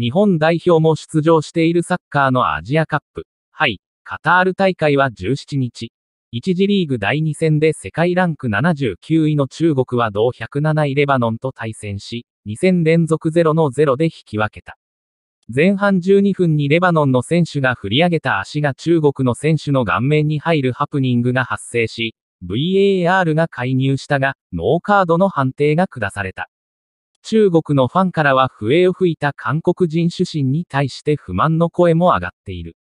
日本代表も出場しているサッカーのアジアカップ。はい、カタール大会は17日。1次リーグ第2戦で世界ランク79位の中国は同107位レバノンと対戦し、2戦連続0の0で引き分けた。前半12分にレバノンの選手が振り上げた足が中国の選手の顔面に入るハプニングが発生し、VAR が介入したが、ノーカードの判定が下された。中国のファンからは笛を吹いた韓国人主審に対して不満の声も上がっている。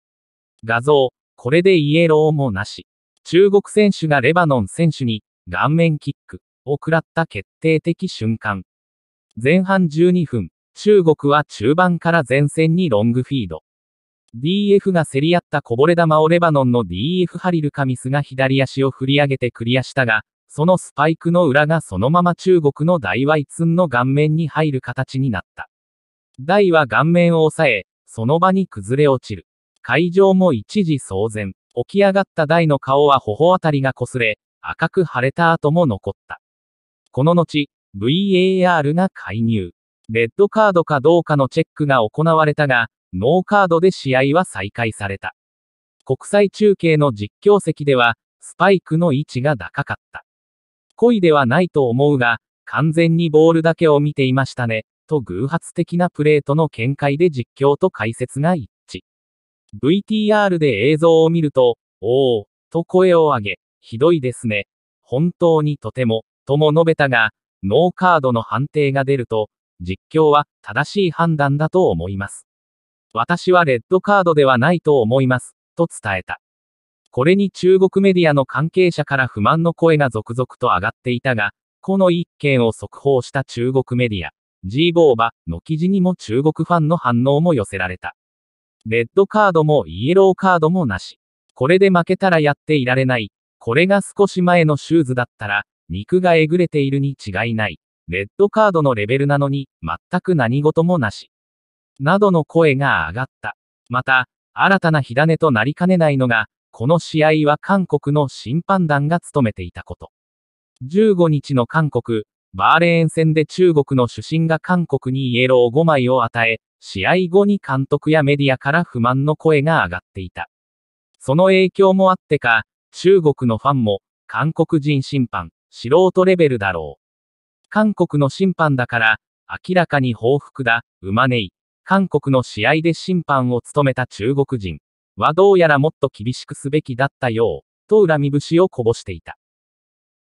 画像、これでイエローもなし。中国選手がレバノン選手に顔面キックを食らった決定的瞬間。前半12分、中国は中盤から前線にロングフィード。DF が競り合ったこぼれ球をレバノンの DF ハリルカミスが左足を振り上げてクリアしたが、そのスパイクの裏がそのまま中国の大ワイツンの顔面に入る形になった。大は顔面を押さえ、その場に崩れ落ちる。会場も一時騒然。起き上がった大の顔は頬あたりが擦れ、赤く腫れた跡も残った。この後、VAR が介入。レッドカードかどうかのチェックが行われたが、ノーカードで試合は再開された。国際中継の実況席では、スパイクの位置が高かった。恋ではないと思うが、完全にボールだけを見ていましたね、と偶発的なプレートの見解で実況と解説が一致。VTR で映像を見ると、おお、と声を上げ、ひどいですね。本当にとても、とも述べたが、ノーカードの判定が出ると、実況は正しい判断だと思います。私はレッドカードではないと思います、と伝えた。これに中国メディアの関係者から不満の声が続々と上がっていたが、この一件を速報した中国メディア、G ボーバの記事にも中国ファンの反応も寄せられた。レッドカードもイエローカードもなし。これで負けたらやっていられない。これが少し前のシューズだったら、肉がえぐれているに違いない。レッドカードのレベルなのに、全く何事もなし。などの声が上がった。また、新たな火種となりかねないのが、この試合は韓国の審判団が務めていたこと。15日の韓国、バーレーン戦で中国の主審が韓国にイエロー5枚を与え、試合後に監督やメディアから不満の声が上がっていた。その影響もあってか、中国のファンも、韓国人審判、素人レベルだろう。韓国の審判だから、明らかに報復だ、馬まねい。韓国の試合で審判を務めた中国人、はどうやらもっと厳しくすべきだったよう、と恨み節をこぼしていた。